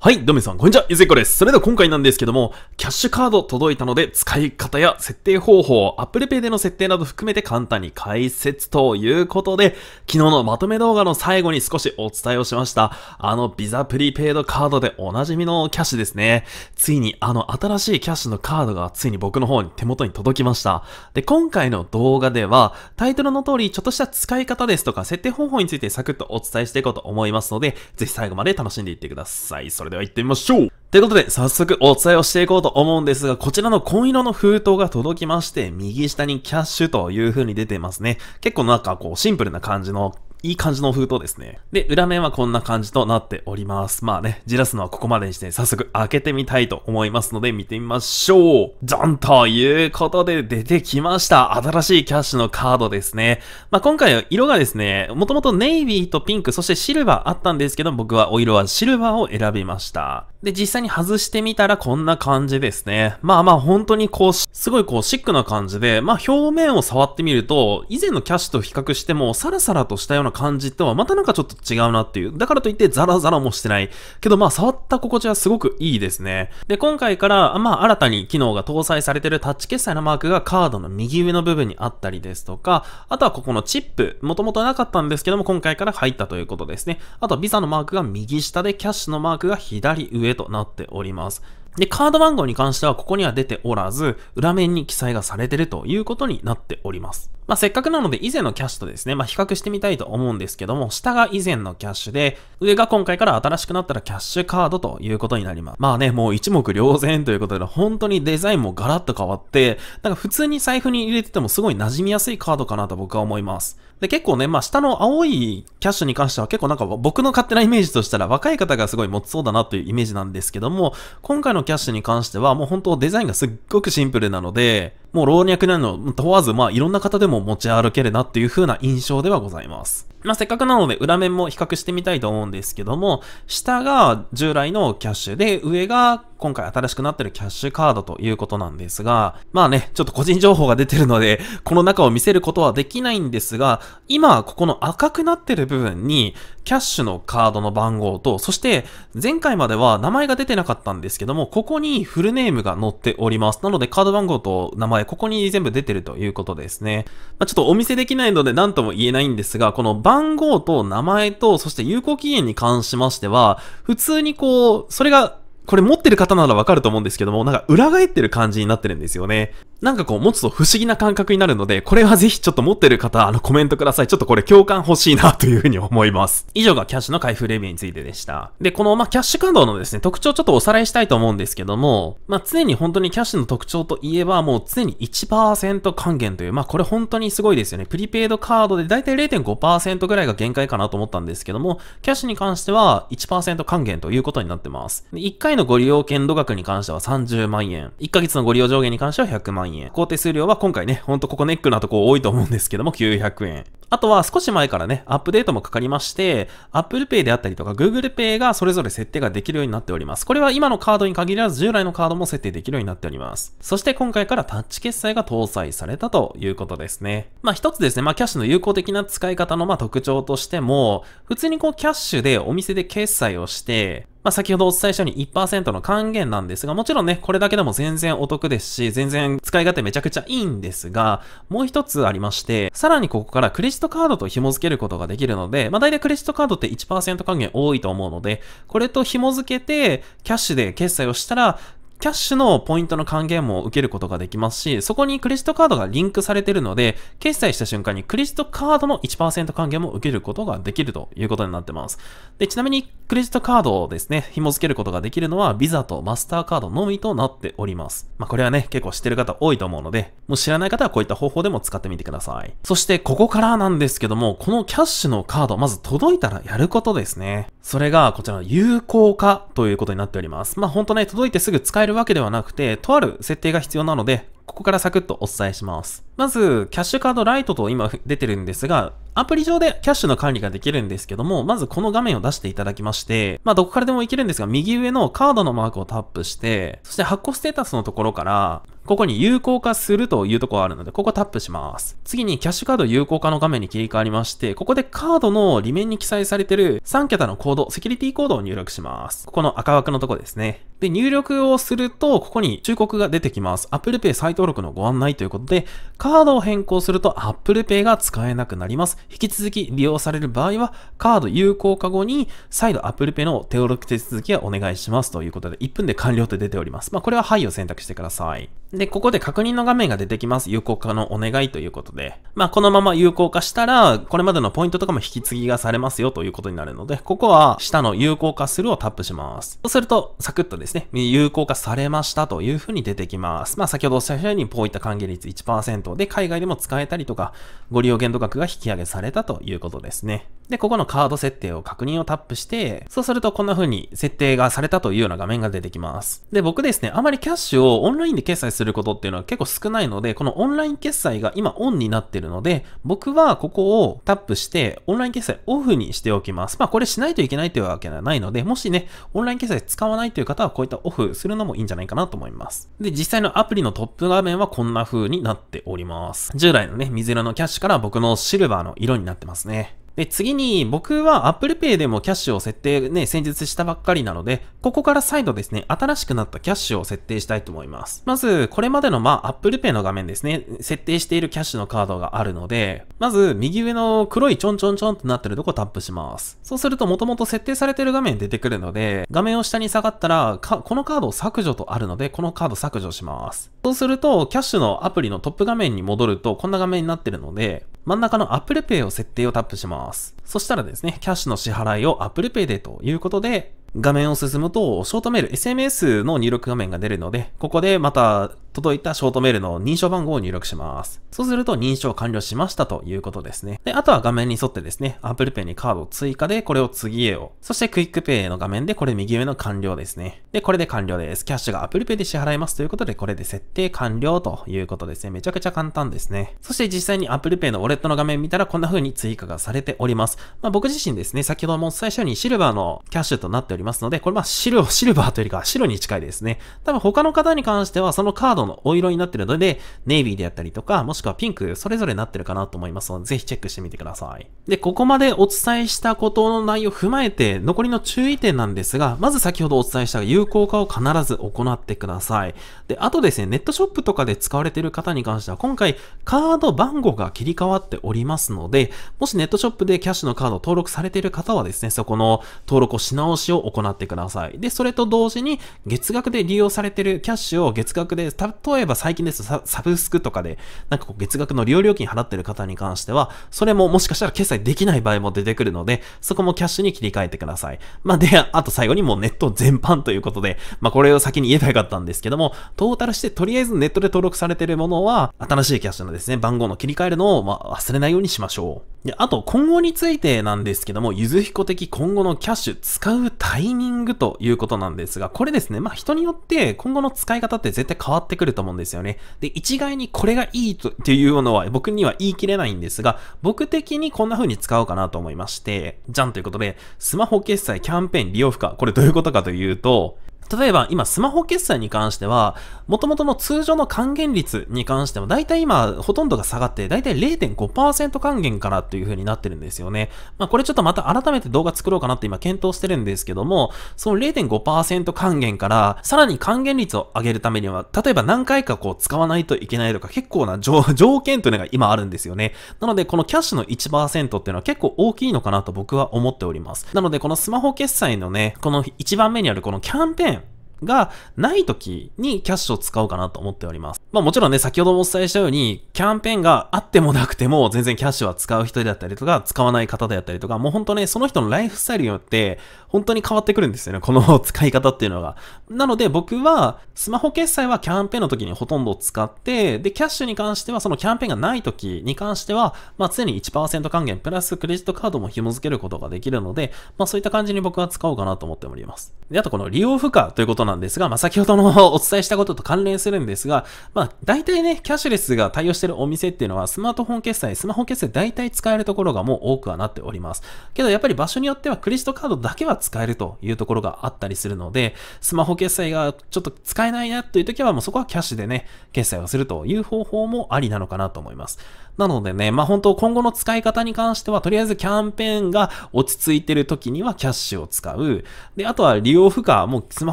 はい、ど皆さん、こんにちは、ゆずいこです。それでは今回なんですけども、キャッシュカード届いたので、使い方や設定方法、Apple Pay での設定など含めて簡単に解説ということで、昨日のまとめ動画の最後に少しお伝えをしました。あの、ビザプリペイドカードでおなじみのキャッシュですね。ついに、あの、新しいキャッシュのカードがついに僕の方に手元に届きました。で、今回の動画では、タイトルの通り、ちょっとした使い方ですとか、設定方法についてサクッとお伝えしていこうと思いますので、ぜひ最後まで楽しんでいってください。れでは行ってみましょうということで、早速お伝えをしていこうと思うんですが、こちらの紺色の封筒が届きまして、右下にキャッシュという風に出てますね。結構なんかこう、シンプルな感じのいい感じの封筒ですね。で、裏面はこんな感じとなっております。まあね、じらすのはここまでにして、早速開けてみたいと思いますので、見てみましょう。じゃんということで出てきました。新しいキャッシュのカードですね。まあ今回は色がですね、もともとネイビーとピンク、そしてシルバーあったんですけど、僕はお色はシルバーを選びました。で、実際に外してみたらこんな感じですね。まあまあ本当にこう、すごいこうシックな感じで、まあ表面を触ってみると、以前のキャッシュと比較してもサラサラとしたようなな感じとはまたなんかちょっと違うなっていう。だからといってザラザラもしてない。けどまあ触った心地はすごくいいですね。で、今回からまあ新たに機能が搭載されてるタッチ決済のマークがカードの右上の部分にあったりですとか、あとはここのチップ、もともとなかったんですけども今回から入ったということですね。あとは visa のマークが右下でキャッシュのマークが左上となっております。で、カード番号に関してはここには出ておらず、裏面に記載がされてるということになっております。まあ、せっかくなので以前のキャッシュとですね、まあ、比較してみたいと思うんですけども、下が以前のキャッシュで、上が今回から新しくなったらキャッシュカードということになります。まあね、もう一目瞭然ということで、本当にデザインもガラッと変わって、なんか普通に財布に入れててもすごい馴染みやすいカードかなと僕は思います。で、結構ね、まあ、下の青いキャッシュに関しては結構なんか僕の勝手なイメージとしたら若い方がすごい持ちそうだなというイメージなんですけども、今回のキャッシュに関しては、もう本当デザインがすっごくシンプルなので、もう老若男女問わず、まあいろんな方でも持ち歩けるなっていう風な印象ではございます。まあせっかくなので裏面も比較してみたいと思うんですけども、下が従来のキャッシュで、上が今回新しくなってるキャッシュカードということなんですが、まあね、ちょっと個人情報が出てるので、この中を見せることはできないんですが、今、ここの赤くなってる部分に、キャッシュのカードの番号と、そして前回までは名前が出てなかったんですけども、ここにフルネームが載っております。なのでカード番号と名前ここに全部出てるということですね。まあ、ちょっとお見せできないので何とも言えないんですが、この番号と名前と、そして有効期限に関しましては、普通にこう、それがこれ持ってる方ならわかると思うんですけども、なんか裏返ってる感じになってるんですよね。なんかこう持つと不思議な感覚になるので、これはぜひちょっと持ってる方、あのコメントください。ちょっとこれ共感欲しいなというふうに思います。以上がキャッシュの開封レビューについてでした。で、このまあ、キャッシュ感動のですね、特徴ちょっとおさらいしたいと思うんですけども、まあ、常に本当にキャッシュの特徴といえば、もう常に1%還元という、まあ、これ本当にすごいですよね。プリペイドカードでだいたい0.5%ぐらいが限界かなと思ったんですけども、キャッシュに関しては1%還元ということになってます。で1回のご利用限度額に関しては30万円。1ヶ月のご利用上限に関しては100万円。工程数量は今回ね、ほんとここネックなとこ多いと思うんですけども、900円。あとは少し前からね、アップデートもかかりまして、Apple Pay であったりとか Google Pay がそれぞれ設定ができるようになっております。これは今のカードに限らず従来のカードも設定できるようになっております。そして今回からタッチ決済が搭載されたということですね。まあ一つですね、まあキャッシュの有効的な使い方のまあ特徴としても、普通にこうキャッシュでお店で決済をして、まあ、先ほどお伝えしたように1%の還元なんですが、もちろんね、これだけでも全然お得ですし、全然使い勝手めちゃくちゃいいんですが、もう一つありまして、さらにここからクレジットカードと紐付けることができるので、まあ、大体クレジットカードって1%還元多いと思うので、これと紐付けて、キャッシュで決済をしたら、キャッシュのポイントの還元も受けることができますし、そこにクレジットカードがリンクされているので、決済した瞬間にクレジットカードの1%還元も受けることができるということになってます。で、ちなみにクレジットカードをですね、紐付けることができるのは、ビザとマスターカードのみとなっております。まあ、これはね、結構知ってる方多いと思うので、もう知らない方はこういった方法でも使ってみてください。そして、ここからなんですけども、このキャッシュのカード、まず届いたらやることですね。それが、こちらの有効化ということになっております。まあ、ほんとね、届いてすぐ使えるえるわけではなくて、とある設定が必要なので、ここからサクッとお伝えします。まず、キャッシュカードライトと今出てるんですが、アプリ上でキャッシュの管理ができるんですけども、まずこの画面を出していただきまして、まあどこからでもいけるんですが、右上のカードのマークをタップして、そして発行ステータスのところから、ここに有効化するというところあるので、ここタップします。次にキャッシュカード有効化の画面に切り替わりまして、ここでカードの裏面に記載されてる3桁のコード、セキュリティコードを入力します。ここの赤枠のとこですね。で、入力をすると、ここに忠告が出てきます。Apple Pay 再登録のご案内ということで、カードを変更すると Apple Pay が使えなくなります。引き続き利用される場合は、カード有効化後に再度 Apple Pay の登録手続きはお願いしますということで、1分で完了と出ております。まあ、これははいを選択してください。で、ここで確認の画面が出てきます。有効化のお願いということで。まあ、このまま有効化したら、これまでのポイントとかも引き継ぎがされますよということになるので、ここは下の有効化するをタップします。そうすると、サクッとですね、有効化されましたというふうに出てきます。まあ、先ほどおっしゃったように、こういった還元率1%で、海外でも使えたりとか、ご利用限度額が引き上げされたということですね。で、ここのカード設定を確認をタップして、そうするとこんな風に設定がされたというような画面が出てきます。で、僕ですね、あまりキャッシュをオンラインで決済することっていうのは結構少ないので、このオンライン決済が今オンになってるので、僕はここをタップして、オンライン決済オフにしておきます。まあ、これしないといけないというわけではないので、もしね、オンライン決済使わないという方はこういったオフするのもいいんじゃないかなと思います。で、実際のアプリのトップ画面はこんな風になっております。ます。従来のね、水色のキャッシュから僕のシルバーの色になってますね。で、次に僕は Apple Pay でもキャッシュを設定ね、先日したばっかりなので、ここから再度ですね、新しくなったキャッシュを設定したいと思います。まず、これまでのまあ Apple Pay の画面ですね、設定しているキャッシュのカードがあるので、まず右上の黒いちょんちょんちょんとなってるとこタップします。そうすると元々設定されてる画面出てくるので、画面を下に下がったら、このカードを削除とあるので、このカード削除します。そうすると、キャッシュのアプリのトップ画面に戻ると、こんな画面になってるので、真ん中の Apple Pay を設定をタップします。ます。そしたらですね、キャッシュの支払いを Apple Pay でということで、画面を進むと、ショートメール、SMS の入力画面が出るので、ここでまた届いたショートメールの認証番号を入力します。そうすると認証完了しましたということですね。で、あとは画面に沿ってですね、Apple Pay にカードを追加で、これを次へを。そしてクイックペイの画面で、これ右上の完了ですね。で、これで完了です。キャッシュが Apple Pay で支払いますということで、これで設定完了ということですね。めちゃくちゃ簡単ですね。そして実際に Apple Pay のウォレットの画面見たら、こんな風に追加がされております。まあ僕自身ですね、先ほども最初にシルバーのキャッシュとなっておりますので、これまあシルバーというか白に近いですね。多分他の方に関しては、そのカードののお色になってるので、ネイビーであったりとか、もしくはピンク、それぞれなってるかなと思いますので、ぜひチェックしてみてください。で、ここまでお伝えしたことの内容を踏まえて、残りの注意点なんですが、まず先ほどお伝えした有効化を必ず行ってください。で、あとですね、ネットショップとかで使われている方に関しては、今回カード番号が切り替わっておりますので、もしネットショップでキャッシュのカードを登録されている方はですね、そこの登録をし直しを行ってください。で、それと同時に月額で利用されているキャッシュを月額でた例えば最近ですとサブスクとかで、なんかこう月額の利用料金払ってる方に関しては、それももしかしたら決済できない場合も出てくるので、そこもキャッシュに切り替えてください。まあ、で、あと最後にもうネット全般ということで、まあ、これを先に言えばよかったんですけども、トータルしてとりあえずネットで登録されてるものは、新しいキャッシュのですね、番号の切り替えるのを、ま忘れないようにしましょう。で、あと今後についてなんですけども、ゆずひこ的今後のキャッシュ使うタイミングということなんですが、これですね、まあ、人によって今後の使い方って絶対変わってくるると思うんですよね。で、一概にこれがいいとっていうものは僕には言い切れないんですが、僕的にこんな風に使おうかなと思いまして、じゃんということで、スマホ決済キャンペーン利用負荷、これどういうことかというと、例えば今スマホ決済に関しては、元々の通常の還元率に関しても、大体今ほとんどが下がって、大体0.5%還元からという風になってるんですよね。まあこれちょっとまた改めて動画作ろうかなって今検討してるんですけども、その0.5%還元から、さらに還元率を上げるためには、例えば何回かこう使わないといけないとか結構な 条件というのが今あるんですよね。なのでこのキャッシュの1%っていうのは結構大きいのかなと僕は思っております。なのでこのスマホ決済のね、この1番目にあるこのキャンペーンがない時にキャッシュを使おうかなと思っております。まあもちろんね、先ほどもお伝えしたように、キャンペーンがあってもなくても、全然キャッシュは使う人だったりとか、使わない方であったりとか、もうほんとね、その人のライフスタイルによって、本当に変わってくるんですよね。この使い方っていうのが。なので僕は、スマホ決済はキャンペーンの時にほとんど使って、で、キャッシュに関してはそのキャンペーンがない時に関しては、まあ常に1%還元プラスクレジットカードも紐付けることができるので、まあそういった感じに僕は使おうかなと思っております。で、あとこの利用負荷ということなんですが、まあ先ほどのお伝えしたことと関連するんですが、まあ大体ね、キャッシュレスが対応してるお店っていうのはスマートフォン決済、スマホ決済大体使えるところがもう多くはなっております。けどやっぱり場所によってはクレジットカードだけは使えるというところがあったりするので、スマホ決済がちょっと使えないなという時はもうそこはキャッシュでね、決済をするという方法もありなのかなと思います。なのでね、まあ、本当今後の使い方に関しては、とりあえずキャンペーンが落ち着いてる時にはキャッシュを使う。で、あとは利用負荷、もうスマ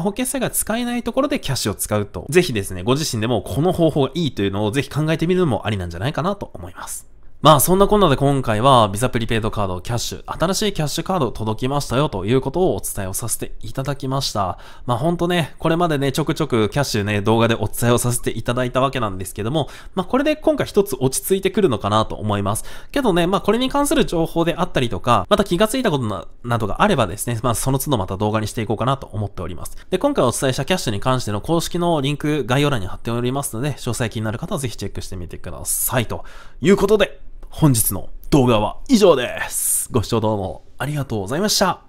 ホ決済が使えないところでキャッシュを使うと。ぜひですね、ご自身でもこの方法がいいというのをぜひ考えてみるのもありなんじゃないかなと思います。まあそんなこんなで今回はビザプリペイドカードキャッシュ、新しいキャッシュカード届きましたよということをお伝えをさせていただきました。まあほんとね、これまでね、ちょくちょくキャッシュね、動画でお伝えをさせていただいたわけなんですけども、まあこれで今回一つ落ち着いてくるのかなと思います。けどね、まあこれに関する情報であったりとか、また気がついたことななどがあればですね、まあその都度また動画にしていこうかなと思っております。で、今回お伝えしたキャッシュに関しての公式のリンク概要欄に貼っておりますので、詳細気になる方はぜひチェックしてみてくださいということで、本日の動画は以上です。ご視聴どうもありがとうございました。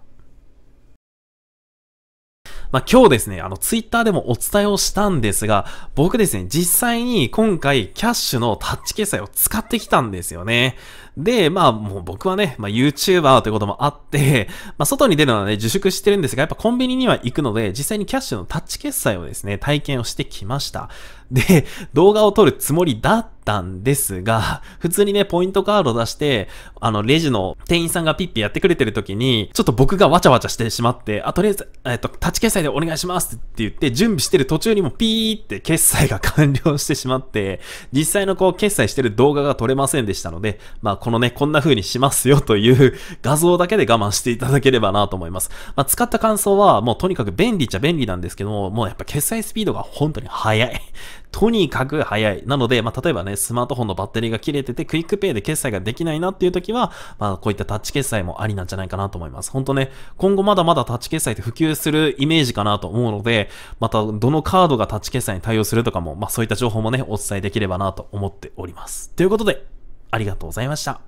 まあ、今日ですね、あの、ツイッターでもお伝えをしたんですが、僕ですね、実際に今回、キャッシュのタッチ決済を使ってきたんですよね。で、まあ、もう僕はね、まあ、YouTuber ということもあって、まあ、外に出るのはね、自粛してるんですが、やっぱコンビニには行くので、実際にキャッシュのタッチ決済をですね、体験をしてきました。で、動画を撮るつもりだったんですが、普通にね、ポイントカード出して、あの、レジの店員さんがピッピやってくれてる時に、ちょっと僕がわちゃわちゃしてしまって、あ、とりあえず、えっ、と、タッチ決済でお願いしますって言って、準備してる途中にもピーって決済が完了してしまって、実際のこう、決済してる動画が撮れませんでしたので、まあ、このね、こんな風にしますよという 画像だけで我慢していただければなと思います。まあ、使った感想は、もうとにかく便利っちゃ便利なんですけども、もうやっぱ決済スピードが本当に速い。とにかく早い。なので、まあ、例えばね、スマートフォンのバッテリーが切れてて、クイックペイで決済ができないなっていう時は、まあ、こういったタッチ決済もありなんじゃないかなと思います。本当ね、今後まだまだタッチ決済って普及するイメージかなと思うので、また、どのカードがタッチ決済に対応するとかも、まあ、そういった情報もね、お伝えできればなと思っております。ということで、ありがとうございました。